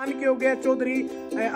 खान के हो गया चौधरी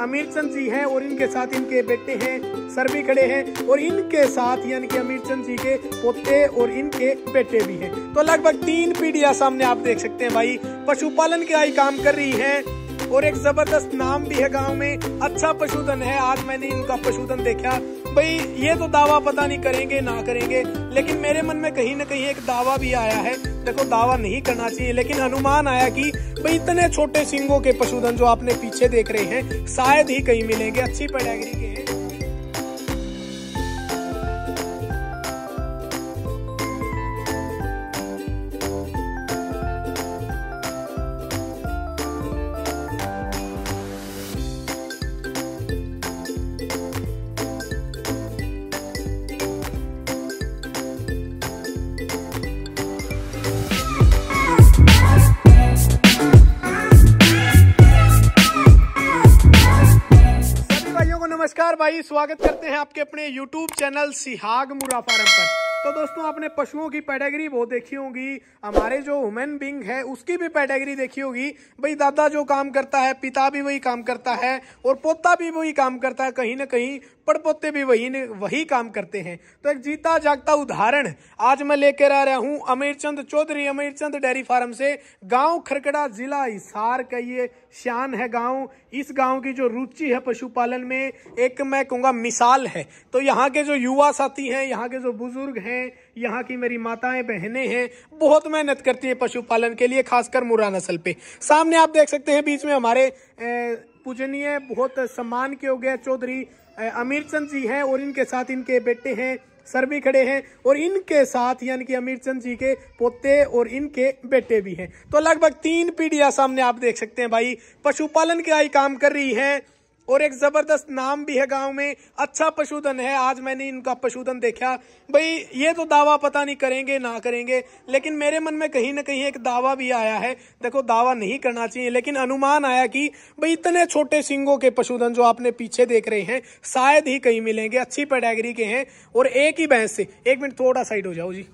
अमीर चंद जी हैं और इनके साथ इनके बेटे हैं सर भी खड़े हैं और इनके साथ यानी कि अमीर चंद जी के पोते और इनके बेटे भी हैं तो लगभग तीन पीढ़िया सामने आप देख सकते हैं भाई पशुपालन के आई काम कर रही है और एक जबरदस्त नाम भी है गांव में अच्छा पशुधन है आज मैंने इनका पशुधन देखा भाई ये तो दावा पता नहीं करेंगे ना करेंगे लेकिन मेरे मन में कहीं ना कहीं एक दावा भी आया है देखो दावा नहीं करना चाहिए लेकिन अनुमान आया कि भाई इतने छोटे सिंगों के पशुधन जो आपने पीछे देख रहे हैं शायद ही कहीं मिलेंगे अच्छी पैटेगरी के हैं नमस्कार भाई स्वागत करते हैं आपके अपने YouTube चैनल सिहाग मुरा फार्म पर तो दोस्तों आपने पशुओं की पैटेगरी बहुत देखी होगी हमारे जो ह्यूमन बींग है उसकी भी पैटेगरी देखी होगी भाई दादा जो काम करता है पिता भी वही काम करता है और पोता भी वही काम करता है कहीं ना कहीं पड़पोते भी वही वही काम करते हैं तो एक जीता जागता उदाहरण आज मैं लेकर आ रहा हूँ अमीरचंद चौधरी अमीरचंद डेयरी फार्म से गांव खरकड़ा जिला हिसार का ये शान है गांव इस गांव की जो रुचि है पशुपालन में एक मैं कहूँगा मिसाल है तो यहाँ के जो युवा साथी हैं यहाँ के जो बुजुर्ग हैं यहाँ की मेरी माताएं बहनें हैं बहुत मेहनत करती है पशुपालन के लिए खासकर मुरा नस्ल पे सामने आप देख सकते हैं बीच में हमारे पूजनीय बहुत सम्मान के हो गया चौधरी अमीर चंद जी हैं और इनके साथ इनके बेटे हैं सर भी खड़े हैं और इनके साथ यानी कि अमीर चंद जी के पोते और इनके बेटे भी हैं तो लगभग तीन पीढ़ियां सामने आप देख सकते हैं भाई पशुपालन के आई काम कर रही है और एक जबरदस्त नाम भी है गांव में अच्छा पशुधन है आज मैंने इनका पशुधन देखा भाई ये तो दावा पता नहीं करेंगे ना करेंगे लेकिन मेरे मन में कहीं ना कहीं एक दावा भी आया है देखो दावा नहीं करना चाहिए लेकिन अनुमान आया कि भाई इतने छोटे सिंगों के पशुधन जो आपने पीछे देख रहे हैं शायद ही कहीं मिलेंगे अच्छी पैटेगरी के हैं और एक ही भैंस से एक मिनट थोड़ा साइड हो जाओ जी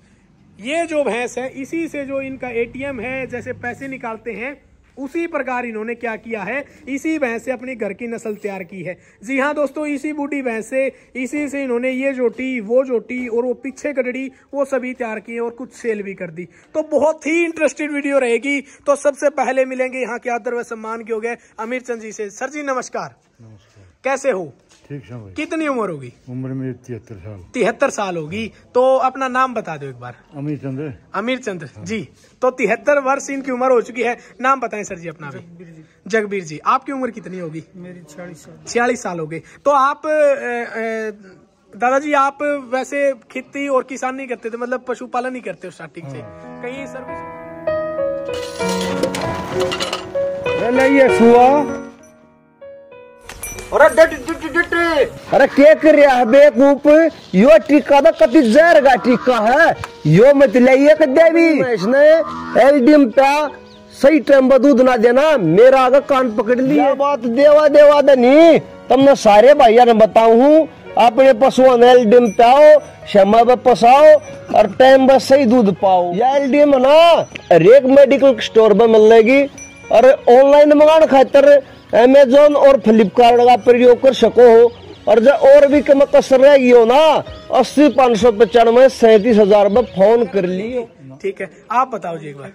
ये जो भैंस है इसी से जो इनका एटीएम है जैसे पैसे निकालते हैं उसी प्रकार इन्होंने क्या किया है इसी भैंस से अपनी घर की नस्ल तैयार की है जी हाँ दोस्तों इसी बूढ़ी भैंस से इसी से इन्होंने ये जोटी वो जोटी और वो पीछे गडड़ी वो सभी तैयार किए और कुछ सेल भी कर दी तो बहुत ही इंटरेस्टेड वीडियो रहेगी तो सबसे पहले मिलेंगे यहाँ के आदर व सम्मान के हो गए अमीर चंद जी से सर जी नमस्कार, नमस्कार। कैसे हो ठीक है कितनी उम्र होगी उम्र में तिहत्तर साल तिहत्तर साल होगी तो अपना नाम बता दो एक बार अमीर चंद्र अमीर चंद्र हाँ। जी तो तिहत्तर वर्ष इनकी उम्र हो चुकी है नाम बताएं सर जी अपना भी जगबीर जी आपकी उम्र कितनी होगी मेरी छियालीस साल छियालीस साल हो गई तो आप दादाजी आप वैसे खेती और किसान नहीं करते थे मतलब पशुपालन नहीं करते स्टार्टिंग से हाँ। कहीं सर ये सुआ अरे टेक रहा बेकूप यो टीका तो कति जहर का टीका है यो मत लाइए देवी इसने एलडीएम का सही टाइम पर दूध ना देना मेरा आगे कान पकड़ लिया बात देवा देवा दनी तुमने सारे भैया ने बताऊ अपने पशुओं ने एलडीएम पाओ क्षमा पे पसाओ और टाइम पर सही दूध पाओ या एलडीएम ना हरेक मेडिकल स्टोर पर मिलेगी और ऑनलाइन मंगाने खातर अमेजोन और फ्लिपकार्ट का प्रयोग कर सको हो और जब और भी कम कसर रह गई हो ना अस्सी पाँच सौ पचानवे सैतीस हजार में फोन कर लिए ठीक है आप बताओ जी एक बार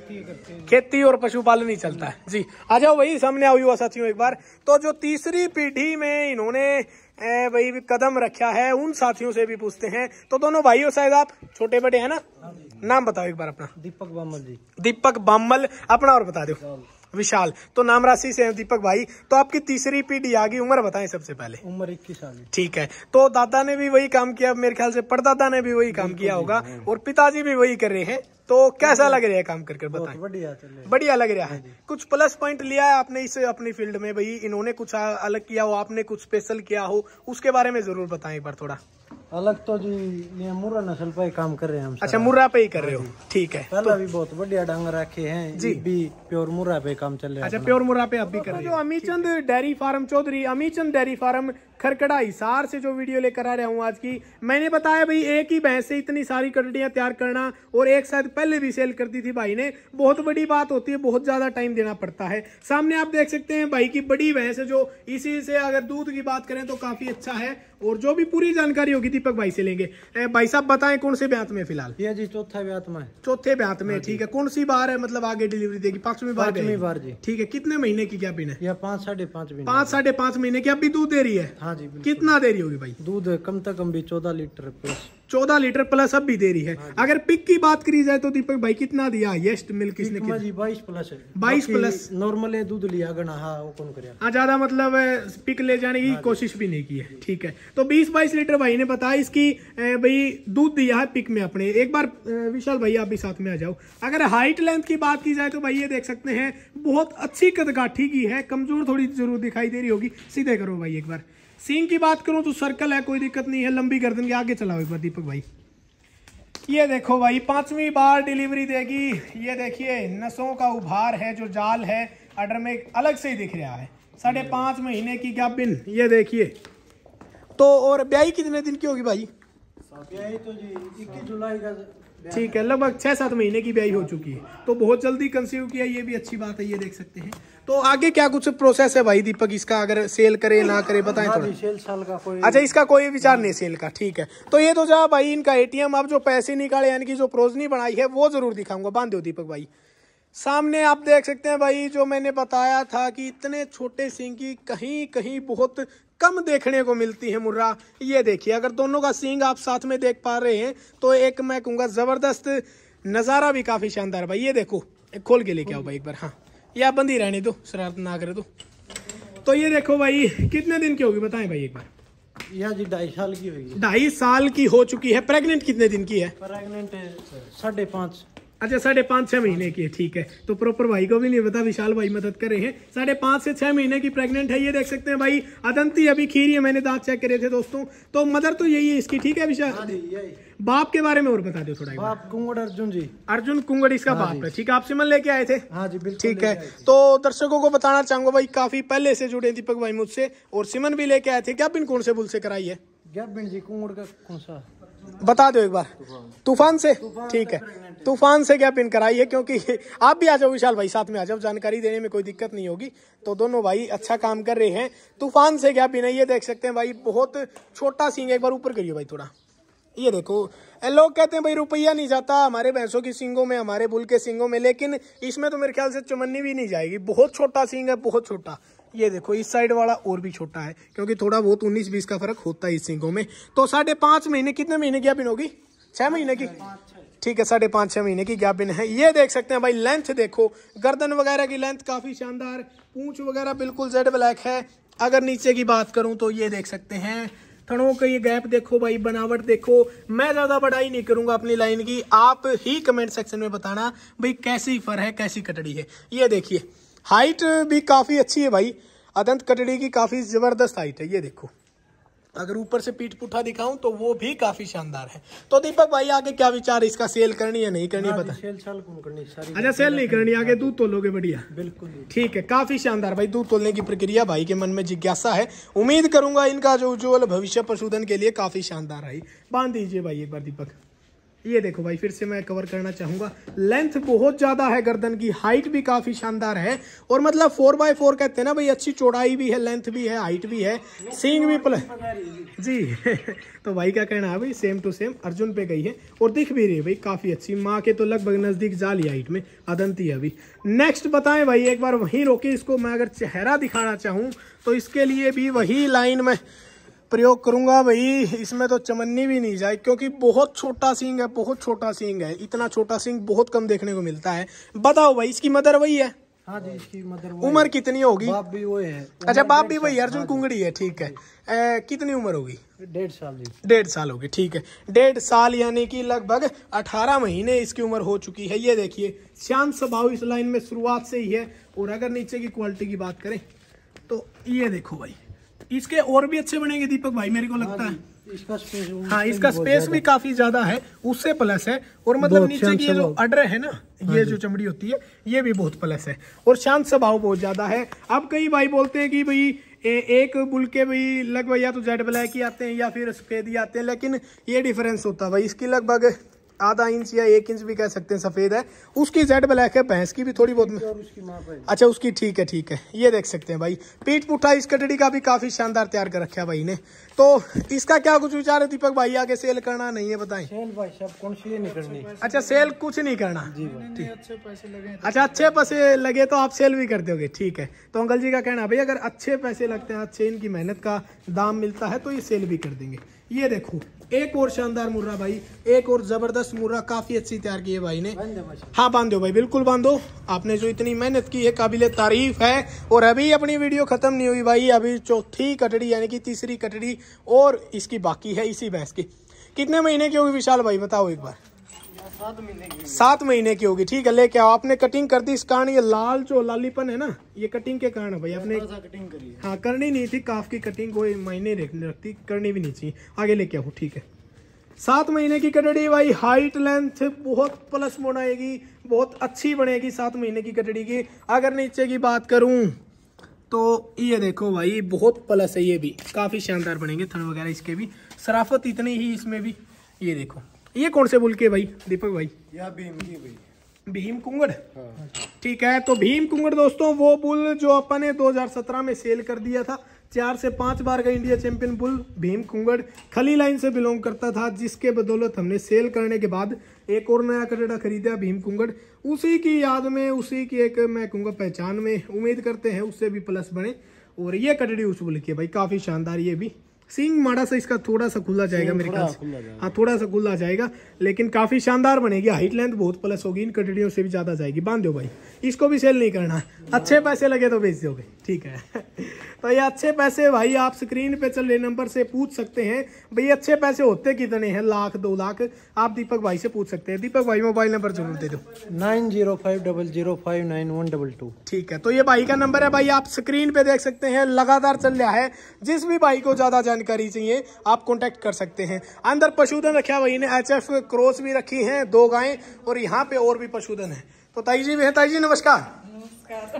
खेती और पशुपालन ही चलता है जी आ जाओ वही सामने आओ युवा साथियों एक बार तो जो तीसरी पीढ़ी में इन्होंने वही कदम रखा है उन साथियों से भी पूछते हैं तो दोनों हो शायद आप छोटे बड़े है ना नाम बताओ एक बार अपना दीपक बामल जी दीपक बामल अपना और बता दो विशाल तो नाम राशि से हैं दीपक भाई तो आपकी तीसरी पीढ़ी आ गई उम्र बताएं सबसे पहले उम्र इक्कीस साल ठीक है तो दादा ने भी वही काम किया मेरे ख्याल से परदादा ने भी वही काम किया होगा हाँ। और पिताजी भी वही कर रहे हैं तो कैसा लग रहा है काम करके बताएं बढ़िया बढ़िया लग रहा है हाँ कुछ प्लस पॉइंट लिया है आपने इस अपनी फील्ड में भाई इन्होंने कुछ अलग किया हो आपने कुछ स्पेशल किया हो उसके बारे में जरूर बताएं एक बार थोड़ा अलग तो जी ये मुर्रा नस्ल पे काम कर रहे हैं हम अच्छा मुर्रा पे ही कर रहे हो हाँ ठीक है पहला तो, भी बहुत बढ़िया डांग रखे हैं जी भी प्योर मुर्रा पे काम चल रहा है अच्छा प्योर मुर्रा पे अब भी कर तो रहे हैं जो Amichand dairy farm Chaudhary Amichand dairy farm Kharkara Hisar से जो वीडियो लेकर आ रहा हूँ आज की मैंने बताया भाई एक ही भैंस से इतनी सारी कटड़ियाँ तैयार करना और एक साथ पहले भी सेल कर दी थी भाई ने बहुत बड़ी बात होती है बहुत ज़्यादा टाइम देना पड़ता है सामने आप देख सकते हैं भाई की बड़ी भैंस है जो इसी से अगर दूध की बात करें तो काफ़ी अच्छा है और जो भी पूरी जानकारी होगी दीपक भाई से लेंगे भाई साहब बताएं कौन से ब्यात में फिलहाल ये जी चौथा ब्यात में चौथे ब्यात में हाँ ठीक है कौन सी बार है मतलब आगे डिलीवरी देगी पांचवी बार पांचवी बार जी ठीक है कितने महीने की क्या पीना है पाँच साढ़े पांच पांच साढ़े पांच महीने की अब भी दूध दे रही है हाँ जी कितना देरी होगी भाई दूध कम से कम भी चौदह लीटर प्लस चौदह लीटर प्लस अब भी देरी है हाँ अगर पिक की बात करी जाए तो दीपक भाई कितना दिया येस्ट मिल्क किसने कितना जी बाईस प्लस है बाईस प्लस नॉर्मल है दूध लिया गणा हाँ वो कौन करे हाँ ज्यादा मतलब पिक ले जाने की हाँ कोशिश भी नहीं की है ठीक है तो बीस बाईस लीटर भाई ने बताया इसकी भाई दूध दिया है पिक में अपने एक बार विशाल भाई आप भी साथ में आ जाओ अगर हाइट लेंथ की बात की जाए तो भाई ये देख सकते हैं बहुत अच्छी कदगाठी की है कमजोर थोड़ी जरूर दिखाई दे रही होगी सीधे करो भाई एक बार सींग की बात करूं तो सर्कल है कोई दिक्कत नहीं है लंबी गर्दन के आगे चलाओ एक बार दीपक भाई ये देखो भाई पांचवी बार डिलीवरी देगी ये देखिए नसों का उभार है जो जाल है अडर में अलग से ही दिख रहा है साढ़े पांच महीने की क्या बिन ये देखिए तो और ब्याई कितने दिन की होगी भाई ब्याई तो जी इक्कीस जुलाई का ठीक है लगभग छह सात महीने की ब्याई हो चुकी है तो बहुत जल्दी कंसीव किया ये भी अच्छी बात है ये देख सकते हैं तो आगे क्या कुछ प्रोसेस है भाई दीपक इसका अगर सेल करे ना करे बताए थोड़ा सेल साल का कोई अच्छा इसका कोई विचार नहीं सेल का ठीक है तो ये तो जो भाई इनका एटीएम आप जो पैसे निकाले यानी कि जो प्रोजनी बनाई है वो जरूर दिखाऊंगा बांध दो दीपक भाई सामने आप देख सकते हैं भाई जो मैंने बताया था कि इतने छोटे सिंह की कहीं कहीं बहुत कम देखने को मिलती है मुर्रा ये देखिए अगर दोनों का सींग आप साथ में देख पा रहे हैं तो एक मैं कहूँगा ज़बरदस्त नज़ारा भी काफ़ी शानदार भाई ये देखो खोल के लेके आओ भाई एक बार हाँ या बंद ही रहने दो शरारत ना करे दो तो।, तो ये देखो भाई कितने दिन की होगी बताएं भाई एक बार यह जी ढाई साल की होगी ढाई साल की हो चुकी है प्रेग्नेंट कितने दिन की है प्रेग्नेंट साढ़े पाँच अच्छा साढ़े पाँच छः महीने की है ठीक है तो प्रॉपर भाई को भी नहीं पता विशाल भाई मदद कर रहे हैं साढ़े पाँच से छः महीने की प्रेग्नेंट है ये देख सकते हैं भाई अदंती अभी खीरी है मैंने दांत चेक करे थे दोस्तों तो मदर तो यही है इसकी ठीक है विशाल हाँ बाप के बारे में और बता दो थोड़ा बाप कुंगड़ अर्जुन जी अर्जुन कुंगड़ इसका हाँ बाप है ठीक है आप सिमन लेके आए थे हाँ जी बिल्कुल ठीक है तो दर्शकों को बताना चाहूंगा भाई काफी पहले से जुड़े दीपक भाई मुझसे और सिमन भी लेके आए थे क्या पिन कौन से बुल से कराई है बता दो एक बार तूफान से ठीक है तूफान से गैप इन कराई है क्योंकि आप भी आ जाओ विशाल भाई साथ में आ जाओ जानकारी देने में कोई दिक्कत नहीं होगी तो दोनों भाई अच्छा काम कर रहे हैं तूफान से गैप इन ये देख सकते हैं भाई बहुत छोटा सींग एक बार ऊपर करिए भाई थोड़ा ये देखो लोग कहते हैं भाई रुपया नहीं जाता हमारे भैंसों की सिंगों में हमारे बुल के सिंगों में लेकिन इसमें तो मेरे ख्याल से चुमन्नी भी नहीं जाएगी बहुत छोटा सिंग है बहुत छोटा ये देखो इस साइड वाला और भी छोटा है क्योंकि थोड़ा बहुत उन्नीस बीस का फर्क होता है इस सिंगों में तो साढ़े पांच महीने कितने महीने की अपिन होगी छह महीने की ठीक है साढ़े पांच छह महीने की गाभिन है ये देख सकते हैं भाई लेंथ देखो गर्दन वगैरह की लेंथ काफ़ी शानदार पूंछ वगैरह बिल्कुल जेड ब्लैक है अगर नीचे की बात करूं तो ये देख सकते हैं थड़ों का ये गैप देखो भाई बनावट देखो मैं ज़्यादा बढ़ाई नहीं करूंगा अपनी लाइन की आप ही कमेंट सेक्शन में बताना भाई कैसी फर है कैसी कटड़ी है ये देखिए हाइट भी काफ़ी अच्छी है भाई अदंत कटड़ी की काफ़ी ज़बरदस्त हाइट है ये देखो अगर ऊपर से पीठ पुठा दिखाऊं तो वो भी काफी शानदार है तो दीपक भाई आगे क्या विचार है इसका सेल करनी है नहीं करनी पता सेल करनी अच्छा सेल नहीं करनी आगे दूध तोलोगे बढ़िया बिल्कुल ठीक है काफी शानदार भाई दूध तोलने की प्रक्रिया भाई के मन में जिज्ञासा है उम्मीद करूंगा इनका जो उज्ज्वल भविष्य पशुधन के लिए काफी शानदार है बांध दीजिए भाई एक बार दीपक ये देखो भाई फिर से मैं कवर करना चाहूंगा लेंथ बहुत ज़्यादा है गर्दन की हाइट भी काफ़ी शानदार है और मतलब फोर बाय फोर कहते हैं ना भाई अच्छी चौड़ाई भी है लेंथ भी है हाइट भी है सींग भी प्ल जी तो भाई क्या कहना है भाई सेम टू सेम अर्जुन पे गई है और दिख भी रही है भाई काफ़ी अच्छी माँ के तो लगभग नज़दीक जा लिया हाइट में अदंती है अभी नेक्स्ट बताए भाई एक बार वही रोके इसको मैं अगर चेहरा दिखाना चाहूँ तो इसके लिए भी वही लाइन में प्रयोग करूंगा भाई इसमें तो चमन्नी भी नहीं जाए क्योंकि बहुत छोटा सींग है बहुत छोटा सींग है इतना छोटा सींग बहुत कम देखने को मिलता है बताओ भाई इसकी मदर वही है हाँ जी उम्र कितनी होगी बाप भी वो है अच्छा बाप भी वही अर्जुन हाँ कुंगड़ी है ठीक है ए, कितनी उम्र होगी डेढ़ साल डेढ़ साल होगी ठीक है डेढ़ साल यानी कि लगभग अठारह महीने इसकी उम्र हो चुकी है ये देखिए शांत स्वभाव इस लाइन में शुरुआत से ही है और अगर नीचे की क्वालिटी की बात करें तो ये देखो भाई इसके और भी अच्छे बनेंगे दीपक भाई मेरे को लगता हाँ है इसका स्पेस हाँ इसका स्पेस भी काफी ज्यादा है उससे प्लस है और मतलब नीचे की ये जो अडर है ना हाँ ये जो चमड़ी होती है ये भी बहुत प्लस है और शांत स्वभाव बहुत ज्यादा है अब कई भाई बोलते हैं कि भाई ए, एक बुल के भाई लगभग या तो जेड ब्लैक ही आते हैं या फिर सफेद ही आते हैं लेकिन ये डिफरेंस होता है भाई इसकी लगभग आधा इंच या एक इंच भी कह सकते हैं सफ़ेद है उसकी जेड ब्लैक है भैंस की भी थोड़ी बहुत उसकी अच्छा उसकी ठीक है ठीक है ये देख सकते हैं भाई पीठ पुठा इस कटड़ी का भी काफ़ी शानदार तैयार कर रखा है भाई ने तो इसका क्या कुछ विचार है दीपक भाई आगे सेल करना नहीं है बताए सेल अच्छा सेल कुछ नहीं करना जी अच्छे पैसे अच्छा अच्छे पैसे लगे तो आप सेल भी कर दोगे ठीक है तो अंकल जी का कहना भाई अगर अच्छे पैसे लगते हैं अच्छे इनकी मेहनत का दाम मिलता है तो ये सेल भी कर देंगे ये देखो एक और शानदार मुर्रा भाई एक और जबरदस्त मुर्रा काफी अच्छी तैयार की है भाई ने हाँ बांधो भाई बिल्कुल बांधो आपने जो इतनी मेहनत की है काबिल तारीफ है और अभी अपनी वीडियो खत्म नहीं हुई भाई अभी चौथी कटड़ी यानी कि तीसरी कटड़ी और इसकी बाकी है इसी भैंस की कितने महीने की होगी विशाल भाई बताओ एक बार सात महीने की सात महीने की होगी ठीक है लेके आओ आपने कटिंग कर दी इस कारण ये लाल जो लालीपन है ना ये कटिंग के कारण भाई आपने कटिंग करी है हाँ करनी नहीं थी काफ की कटिंग कोई महीने रखती करनी भी नहीं चाहिए आगे लेके आओ ठीक है सात महीने की कटड़ी भाई हाइट लेंथ बहुत प्लस मोड आएगी बहुत अच्छी बनेगी सात महीने की कटड़ी की अगर नीचे की बात करूं तो ये देखो भाई बहुत प्लस है ये भी काफ़ी शानदार बनेंगे थन वगैरह इसके भी शराफत इतनी ही इसमें भी ये देखो ये कौन से मुल्क है भाई दीपक भाई या भीम की भाई भीम कुंगड़ हाँ। ठीक है तो भीम कुंगड़ दोस्तों वो बुल जो अपन ने 2017 में सेल कर दिया था चार से पांच बार का इंडिया चैंपियन बुल भीम कुंगड़ खली लाइन से बिलोंग करता था जिसके बदौलत हमने सेल करने के बाद एक और नया कटड़ा खरीदा भीम कुंगड़ उसी की याद में उसी की एक मैं कहूँगा पहचान में उम्मीद करते हैं उससे भी प्लस बने और ये कटड़ी उस बुल की भाई काफ़ी शानदार ये भी सींग माड़ा सा इसका थोड़ा सा खुला जाएगा मेरे ख्याल से हाँ थोड़ा सा खुला जाएगा लेकिन काफ़ी शानदार बनेगी हाइट लेंथ बहुत प्लस होगी इन कटड़ियों से भी ज़्यादा जाएगी बांध दो भाई इसको भी सेल नहीं करना अच्छे पैसे लगे तो बेच दोगे ठीक है तो ये अच्छे पैसे भाई आप स्क्रीन पे चल रहे नंबर से पूछ सकते हैं भाई अच्छे पैसे होते कितने हैं लाख दो लाख आप दीपक भाई से पूछ सकते हैं दीपक भाई मोबाइल नंबर जरूर दे दो nine zero five double zero five nine one double two ठीक है तो ये भाई का नंबर है भाई आप स्क्रीन पे देख सकते हैं लगातार चल रहा है जिस भी भाई को ज़्यादा जानकारी चाहिए आप कॉन्टैक्ट कर सकते हैं अंदर पशुधन रखा वही ने एच एफ क्रॉस भी रखी है दो गाय और यहाँ पे और भी पशुधन है तो ताई जी भी है ताई जी नमस्कार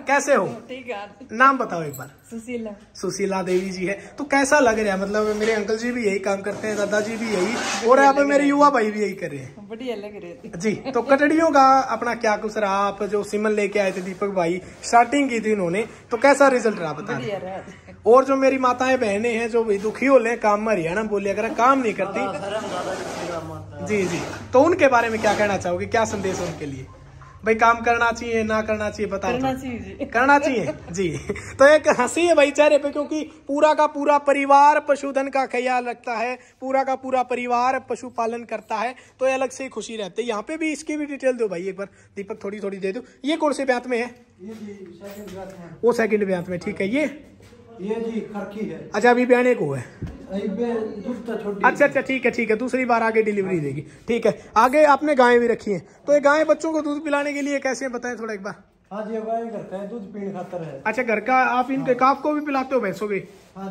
कैसे हो ठीक है नाम बताओ एक बार सुशीला सुशीला देवी जी है तो कैसा लग रहा है मतलब मेरे अंकल जी भी यही काम करते हैं दादाजी भी यही और अब मेरे युवा भाई भी यही कर रहे हैं बढ़िया लग रहे थे जी तो कटड़ियों का अपना क्या कुछ रहा आप जो सिमन लेके आए थे दीपक भाई स्टार्टिंग की थी उन्होंने तो कैसा रिजल्ट रहा बताया और जो मेरी माताएं बहने हैं जो दुखी हो ले काम में हरियाणा बोले अगर काम नहीं करती जी जी तो उनके बारे में क्या कहना चाहोगे क्या संदेश है उनके लिए भाई काम करना चाहिए ना करना चाहिए बता करना चाहिए करना चाहिए जी तो एक हंसी है भाई चेहरे पे क्योंकि पूरा का पूरा परिवार पशुधन का ख्याल रखता है पूरा का पूरा परिवार पशुपालन करता है तो ये अलग से ही खुशी रहती है यहाँ पे भी इसकी भी डिटेल दो भाई एक बार दीपक थोड़ी थोड़ी दे दो ये कौन से ब्यांत में है वो सेकंड ब्यांत में ठीक है ये ये जी खरखी है अच्छा अभी बहने को है अच्छा अच्छा ठीक है ठीक है दूसरी बार आगे डिलीवरी देगी ठीक है आगे आपने गायें भी रखी हैं तो ये गायें बच्चों को दूध पिलाने के लिए कैसे बताएं थोड़ा एक बार आज ये गाय घर का है दूध पीने खातर है अच्छा घर का आप इनके हाँ। काफ को भी पिलाते हो भैंसों के हाँ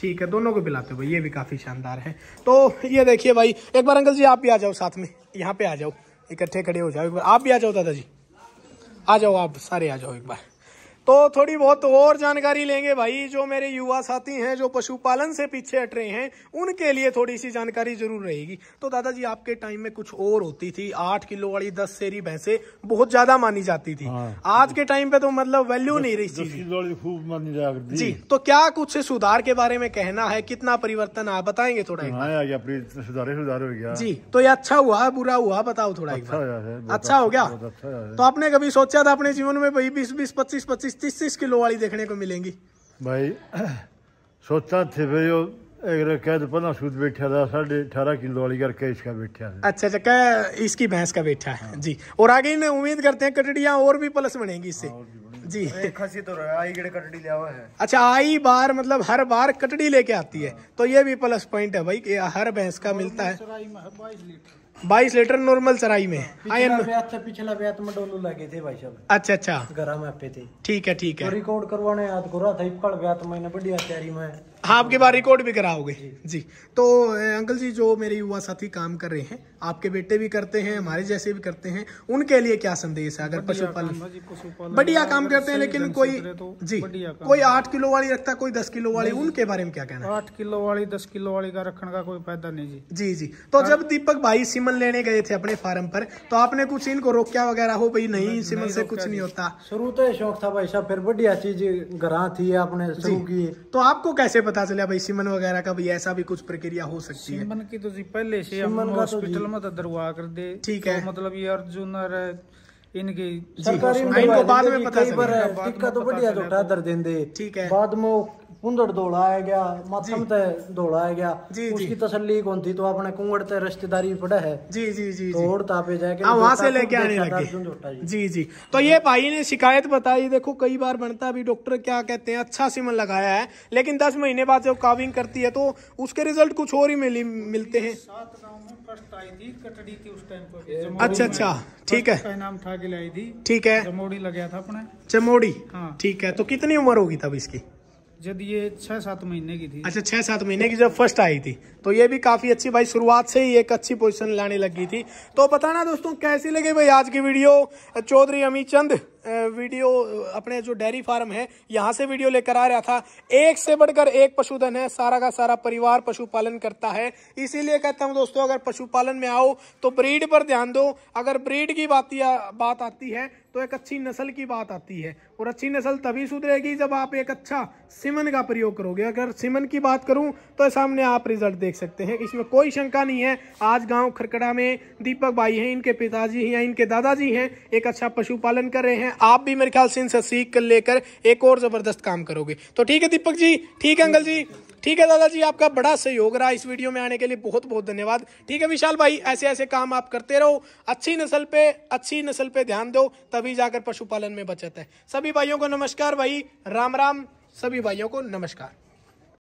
ठीक है दोनों को पिलाते हो भाई ये भी काफी शानदार है तो ये देखिए भाई एक बार अंकल जी आप भी आ जाओ साथ में यहाँ पे आ जाओ इकट्ठे खड़े हो जाओ एक बार आप भी आ जाओ दादाजी आ जाओ आप सारे आ जाओ एक बार तो थोड़ी बहुत और जानकारी लेंगे भाई जो मेरे युवा साथी हैं जो पशुपालन से पीछे हट रहे हैं उनके लिए थोड़ी सी जानकारी जरूर रहेगी तो दादाजी आपके टाइम में कुछ और होती थी आठ किलो वाली दस से भैंसे बहुत ज्यादा मानी जाती थी हाँ, आज के टाइम पे तो मतलब वैल्यू नहीं रही थी खूब मानी जाती जी तो क्या कुछ सुधार के बारे में कहना है कितना परिवर्तन आप बताएंगे थोड़ा हाँ, सुधार हो गया जी तो ये अच्छा हुआ बुरा हुआ बताओ थोड़ा अच्छा, अच्छा हो अच्छा, गया अच्छा तो आपने कभी सोचा था अपने जीवन में भाई बीस बीस पच्चीस पच्चीस तीस तीस तीस किलो वाली देखने को मिलेंगी भाई सोचा थे भाई बैठा था साढ़े अठारह किलो वाली करके इसका बैठा अच्छा अच्छा क्या इसकी भैंस का बैठा है जी और आगे इन्हें उम्मीद करते हैं कटड़ियाँ और भी प्लस बनेगी इससे जी खासी तो आई कटड़ी लिया हुआ है अच्छा आई बार मतलब हर बार कटड़ी लेके आती है हाँ। तो ये भी प्लस पॉइंट है भाई कि हर भैंस का मिलता है बाईस लीटर नॉर्मल सराई में आयन अच्छा पिछला ब्याह में डोलू लगे थे भाई साहब अच्छा अच्छा घर में पे थे ठीक है ठीक है रिकॉर्ड तो करवाने याद करो था इकड़ ब्याह तो मैंने बढ़िया तैयारी में हाँ आपके बार रिकॉर्ड भी कराओगे जी तो अंकल जी जो मेरे युवा साथी काम कर रहे हैं आपके बेटे भी करते हैं हमारे जैसे भी करते हैं उनके लिए क्या संदेश है अगर पशुपालन बढ़िया काम करते हैं लेकिन कोई तो जी कोई आठ किलो वाली रखता कोई दस किलो वाली उनके बारे में क्या कहना आठ किलो वाली दस किलो वाली का रखने का कोई फायदा नहीं जी जी जी तो हाँ। जब दीपक भाई सिमन लेने गए थे अपने फार्म पर तो आपने कुछ इनको रोकया वगैरह हो भाई नहीं सिमन से कुछ नहीं होता शुरू तो शौक था भाई साहब फिर बढ़िया चीज ग्राह थी आपने शुरू की तो आपको कैसे पता पता चलिया भाई सिमन वगैरह का भी ऐसा भी कुछ प्रक्रिया हो सकती है सिमन की तो जी पहले से हॉस्पिटल तो में तो दरवा कर दे ठीक तो है मतलब ये अर्जुन और इनकी सरकारी हाँ, बाद में पता चला हाँ, दिक्कत बढ़िया तो, तो। दर्द देंदे ठीक है बाद में कुंदड़ दौड़ाया गया गया जी, उसकी तो रिश्तेदारी जी जी तो ये भाई ने शिकायत बताई देखो कई बार बनता अच्छा सिमन लगाया है लेकिन दस महीने बाद जब काविंग करती है तो उसके रिजल्ट कुछ और ही मिली मिलते है अच्छा अच्छा ठीक है नाम ठीक है चमोड़ी लग गया था अपने चमोड़ी ठीक है तो कितनी उम्र होगी तब इसकी जब ये छह सात महीने की थी अच्छा छह सात महीने की जब फर्स्ट आई थी तो ये भी काफ़ी अच्छी भाई शुरुआत से ही एक अच्छी पोजीशन लाने लगी थी तो बताना दोस्तों कैसी लगी भाई आज की वीडियो चौधरी अमी चंद वीडियो अपने जो डेयरी फार्म है यहाँ से वीडियो लेकर आ रहा था एक से बढ़कर एक पशुधन है सारा का सारा परिवार पशुपालन करता है इसीलिए कहता हूँ दोस्तों अगर पशुपालन में आओ तो ब्रीड पर ध्यान दो अगर ब्रीड की बात बात आती है तो एक अच्छी नस्ल की बात आती है और अच्छी नस्ल तभी सुधरेगी जब आप एक अच्छा सिमन का प्रयोग करोगे अगर सिमन की बात करूं तो सामने आप रिजल्ट देख सकते हैं इसमें कोई शंका नहीं है आज गांव खरकड़ा में दीपक भाई हैं इनके पिताजी हैं या इनके दादाजी हैं एक अच्छा पशुपालन कर रहे हैं आप भी मेरे ख्याल से इनसे सीख कर लेकर एक और ज़बरदस्त काम करोगे तो ठीक है दीपक जी ठीक है अंकल जी ठीक है दादाजी आपका बड़ा सहयोग रहा इस वीडियो में आने के लिए बहुत बहुत धन्यवाद ठीक है विशाल भाई ऐसे ऐसे काम आप करते रहो अच्छी नस्ल पे अच्छी नस्ल पे ध्यान दो तभी जाकर पशुपालन में बचत है सभी भाइयों को नमस्कार भाई राम राम सभी भाइयों को नमस्कार